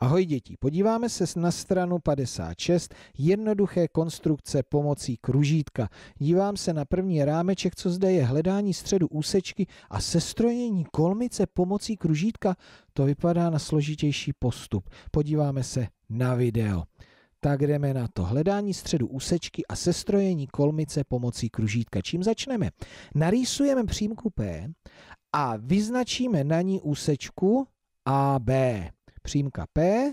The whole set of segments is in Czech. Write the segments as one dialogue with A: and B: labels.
A: Ahoj děti, podíváme se na stranu 56, jednoduché konstrukce pomocí kružítka. Dívám se na první rámeček, co zde je, hledání středu úsečky a sestrojení kolmice pomocí kružítka. To vypadá na složitější postup. Podíváme se na video. Tak jdeme na to. Hledání středu úsečky a sestrojení kolmice pomocí kružítka. Čím začneme? Narýsujeme přímku P a vyznačíme na ní úsečku AB přímka P,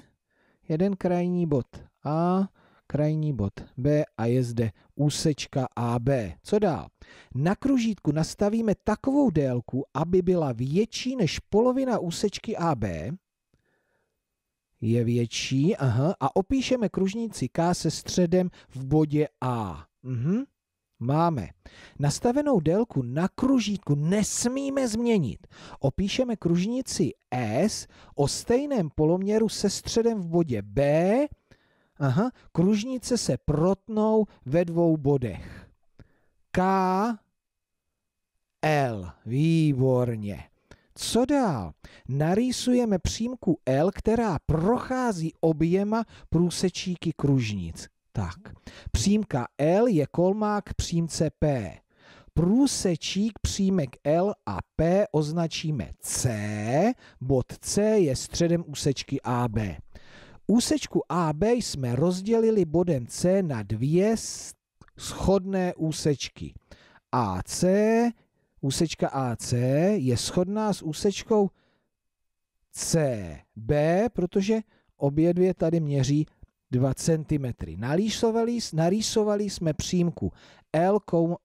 A: jeden krajní bod A, krajní bod B a je zde úsečka AB. Co dál? Na kružítku nastavíme takovou délku, aby byla větší než polovina úsečky AB. Je větší, aha, a opíšeme kružnici K se středem v bodě A. Mhm máme. Nastavenou délku na kružítku nesmíme změnit. Opíšeme kružnici S o stejném poloměru se středem v bodě B. Aha, kružnice se protnou ve dvou bodech. K, L. Výborně. Co dál? Narýsujeme přímku L, která prochází oběma průsečíky kružnic. Tak, přímka L je kolmák přímce P. Průsečík přímek L a P označíme C, bod C je středem úsečky AB. Úsečku AB jsme rozdělili bodem C na dvě schodné úsečky. AC, úsečka AC je schodná s úsečkou CB, protože obě dvě tady měří 2 cm. Narýsovali, narýsovali jsme přímku L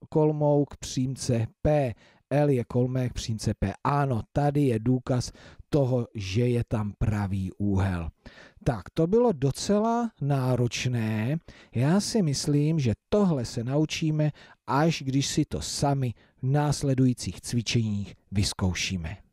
A: kolmou k přímce P. L je kolmé k přímce P. Ano, tady je důkaz toho, že je tam pravý úhel. Tak, to bylo docela náročné. Já si myslím, že tohle se naučíme, až když si to sami v následujících cvičeních vyzkoušíme.